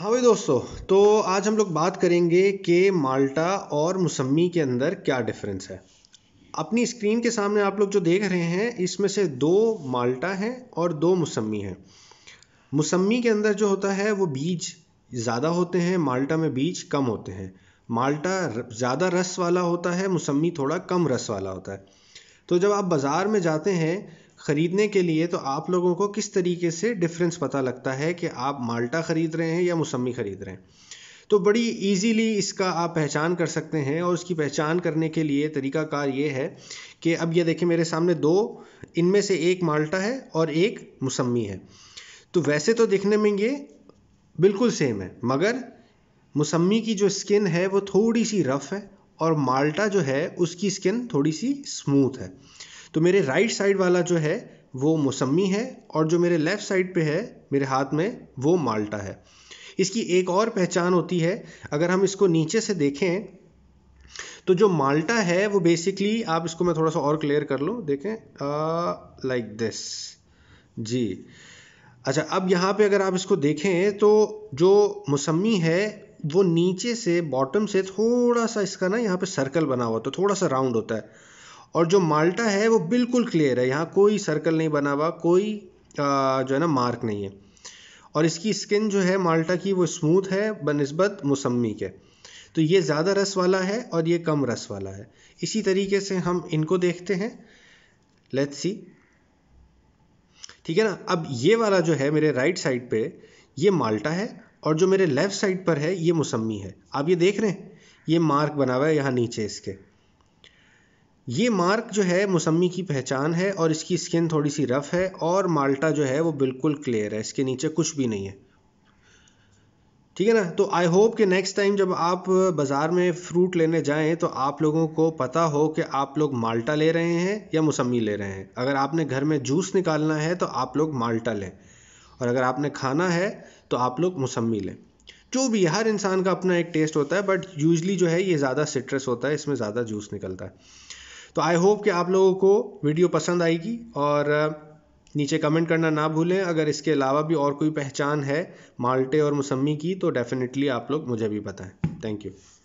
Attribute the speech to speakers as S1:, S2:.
S1: हाँ भाई दोस्तों तो आज हम लोग बात करेंगे कि माल्टा और मौसमी के अंदर क्या डिफरेंस है अपनी स्क्रीन के सामने आप लोग जो देख रहे हैं इसमें से दो माल्टा हैं और दो मौसमी हैं मौसमी के अंदर जो होता है वो बीज ज़्यादा होते हैं माल्टा में बीज कम होते हैं माल्टा ज़्यादा रस वाला होता है मौसमी थोड़ा कम रस वाला होता है तो जब आप बाज़ार में जाते हैं ख़रीदने के लिए तो आप लोगों को किस तरीके से डिफरेंस पता लगता है कि आप माल्टा ख़रीद रहे हैं या मौसमी ख़रीद रहे हैं तो बड़ी इजीली इसका आप पहचान कर सकते हैं और उसकी पहचान करने के लिए तरीकाकार ये है कि अब ये देखें मेरे सामने दो इनमें से एक माल्टा है और एक मौसमी है तो वैसे तो दिखने में ये बिल्कुल सेम है मगर मौसमी की जो स्किन है वो थोड़ी सी रफ़ है और माल्टा जो है उसकी स्किन थोड़ी सी स्मूथ है तो मेरे राइट साइड वाला जो है वो मौसमी है और जो मेरे लेफ़्ट साइड पे है मेरे हाथ में वो माल्टा है इसकी एक और पहचान होती है अगर हम इसको नीचे से देखें तो जो माल्टा है वो बेसिकली आप इसको मैं थोड़ा सा और क्लियर कर लूँ देखें लाइक दिस जी अच्छा अब यहाँ पे अगर आप इसको देखें तो जो मौसमी है वो नीचे से बॉटम से थोड़ा सा इसका ना यहाँ पे सर्कल बना हुआ तो थोड़ा सा राउंड होता है और जो माल्टा है वो बिल्कुल क्लियर है यहाँ कोई सर्कल नहीं बना हुआ कोई आ, जो है ना मार्क नहीं है और इसकी स्किन जो है माल्टा की वो स्मूथ है बनस्बत मौसमी के तो ये ज़्यादा रस वाला है और ये कम रस वाला है इसी तरीके से हम इनको देखते हैं लेट्स सी ठीक है ना अब ये वाला जो है मेरे राइट साइड पे ये माल्टा है और जो मेरे लेफ़्ट साइड पर है ये मौसमी है आप ये देख रहे हैं ये मार्क बना हुआ है यहाँ नीचे इसके ये मार्क जो है मौसमी की पहचान है और इसकी स्किन थोड़ी सी रफ़ है और माल्टा जो है वो बिल्कुल क्लियर है इसके नीचे कुछ भी नहीं है ठीक है ना तो आई होप कि नेक्स्ट टाइम जब आप बाज़ार में फ्रूट लेने जाएं तो आप लोगों को पता हो कि आप लोग माल्टा ले रहे हैं या मौसमी ले रहे हैं अगर आपने घर में जूस निकालना है तो आप लोग माल्टा लें और अगर आपने खाना है तो आप लोग मौसमी लें जो भी हर इंसान का अपना एक टेस्ट होता है बट यूजली जो है ये ज़्यादा सिट्रस होता है इसमें ज़्यादा जूस निकलता है तो आई होप कि आप लोगों को वीडियो पसंद आएगी और नीचे कमेंट करना ना भूलें अगर इसके अलावा भी और कोई पहचान है माल्टे और मौसमी की तो डेफ़िनेटली आप लोग मुझे भी बताएं थैंक यू